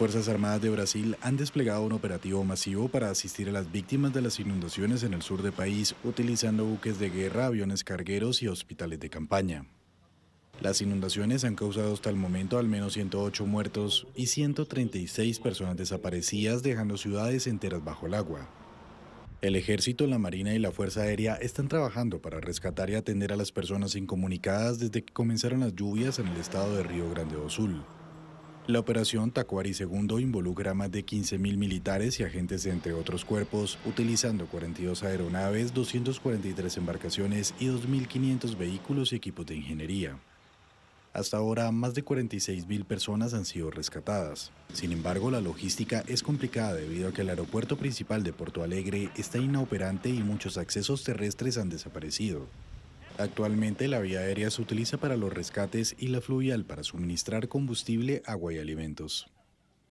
Fuerzas Armadas de Brasil han desplegado un operativo masivo para asistir a las víctimas de las inundaciones en el sur del país, utilizando buques de guerra, aviones cargueros y hospitales de campaña. Las inundaciones han causado hasta el momento al menos 108 muertos y 136 personas desaparecidas, dejando ciudades enteras bajo el agua. El ejército, la marina y la fuerza aérea están trabajando para rescatar y atender a las personas incomunicadas desde que comenzaron las lluvias en el estado de Río Grande do Sul. La operación Tacuari II involucra más de 15.000 militares y agentes de entre otros cuerpos, utilizando 42 aeronaves, 243 embarcaciones y 2.500 vehículos y equipos de ingeniería. Hasta ahora, más de 46.000 personas han sido rescatadas. Sin embargo, la logística es complicada debido a que el aeropuerto principal de Porto Alegre está inoperante y muchos accesos terrestres han desaparecido. Actualmente la vía aérea se utiliza para los rescates y la fluvial para suministrar combustible, agua y alimentos.